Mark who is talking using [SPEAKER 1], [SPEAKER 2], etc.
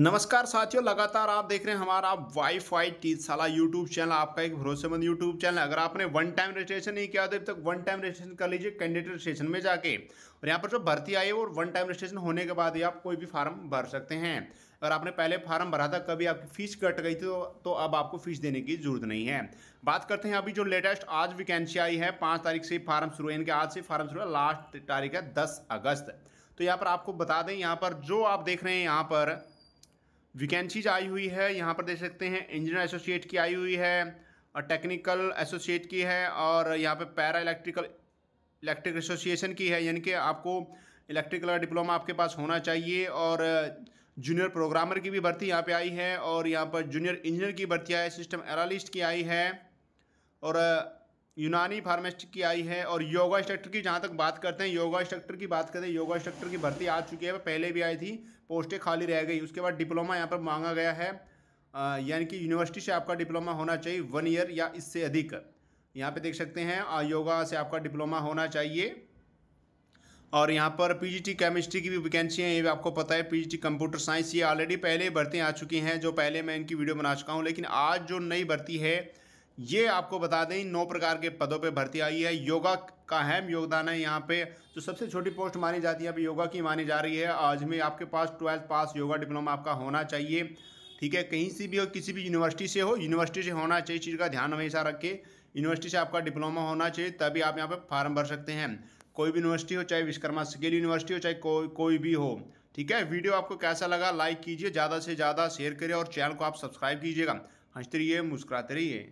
[SPEAKER 1] नमस्कार साथियों लगातार आप देख रहे हैं हमारा वाई फाई टीसाला यूट्यूब चैनल आपका एक भरोसेमंद यूट्यूब चैनल अगर आपने वन टाइम रजिस्ट्रेशन नहीं किया तो अब तक वन टाइम रजिस्ट्रेशन कर लीजिए कैंडिडेट रजिस्ट्रेशन में जाके और यहाँ पर जो भर्ती आई है वो वन टाइम रजिस्ट्रेशन होने के बाद ही आप कोई भी फार्म भर सकते हैं अगर आपने पहले फार्म भरा था कभी आपकी फीस कट गई थी तो, तो अब आपको फीस देने की जरूरत नहीं है बात करते हैं अभी जो लेटेस्ट आज वैकेंसी आई है पाँच तारीख से फार्म शुरू है इनके आज से फार्म शुरू है लास्ट तारीख है दस अगस्त तो यहाँ पर आपको बता दें यहाँ पर जो आप देख रहे हैं यहाँ पर वैकेंसीज आई हुई है यहाँ पर देख सकते हैं इंजीनियर एसोसिएट की आई हुई है और टेक्निकल एसोसिएट की है और यहाँ पे पैरा इलेक्ट्रिकल इलेक्ट्रिक एसोसिएशन की है यानी कि आपको इलेक्ट्रिकल डिप्लोमा आपके पास होना चाहिए और जूनियर uh, प्रोग्रामर की भी भर्ती यहाँ पे आई है और यहाँ पर जूनियर इंजीनियर की भर्ती आई है सिस्टम एनालिस्ट की आई है और uh, यूनानी फार्मेस्ट की आई है और योगा इंस्ट्रक्टर की जहाँ तक बात करते हैं योगा इंस्ट्रक्टर की बात करते हैं योगा इंस्ट्रक्टर की भर्ती आ चुकी है पहले भी आई थी पोस्टें खाली रह गई उसके बाद डिप्लोमा यहाँ पर मांगा गया है यानी कि यूनिवर्सिटी से आपका डिप्लोमा होना चाहिए वन ईयर या इससे अधिक यहाँ पे देख सकते हैं योगा से आपका डिप्लोमा होना चाहिए और यहाँ पर पीजीटी केमिस्ट्री की भी वैकेंसी है ये भी आपको पता है पीजीटी कंप्यूटर साइंस ये ऑलरेडी पहले भर्ती आ चुकी हैं जो पहले मैं इनकी वीडियो बना चुका हूँ लेकिन आज जो नई भर्ती है ये आपको बता दें नौ प्रकार के पदों पे भर्ती आई है योगा का अहम योगदान है यहाँ पे जो सबसे छोटी पोस्ट मानी जाती है अभी योगा की मानी जा रही है आज में आपके पास ट्वेल्थ पास योगा डिप्लोमा आपका होना चाहिए ठीक है कहीं से भी हो किसी भी यूनिवर्सिटी से हो यूनिवर्सिटी से होना चाहिए चीज़ का ध्यान हमेशा रखें यूनिवर्सिटी से आपका डिप्लोमा होना चाहिए तभी आप यहाँ पर फार्म भर सकते हैं कोई भी यूनिवर्सिटी हो चाहे विश्वकर्मा स्किल यूनिवर्सिटी हो चाहे कोई कोई भी हो ठीक है वीडियो आपको कैसा लगा लाइक कीजिए ज़्यादा से ज़्यादा शेयर करिए और चैनल को आप सब्सक्राइब कीजिएगा हंसते रहिए मुस्कुराते रहिए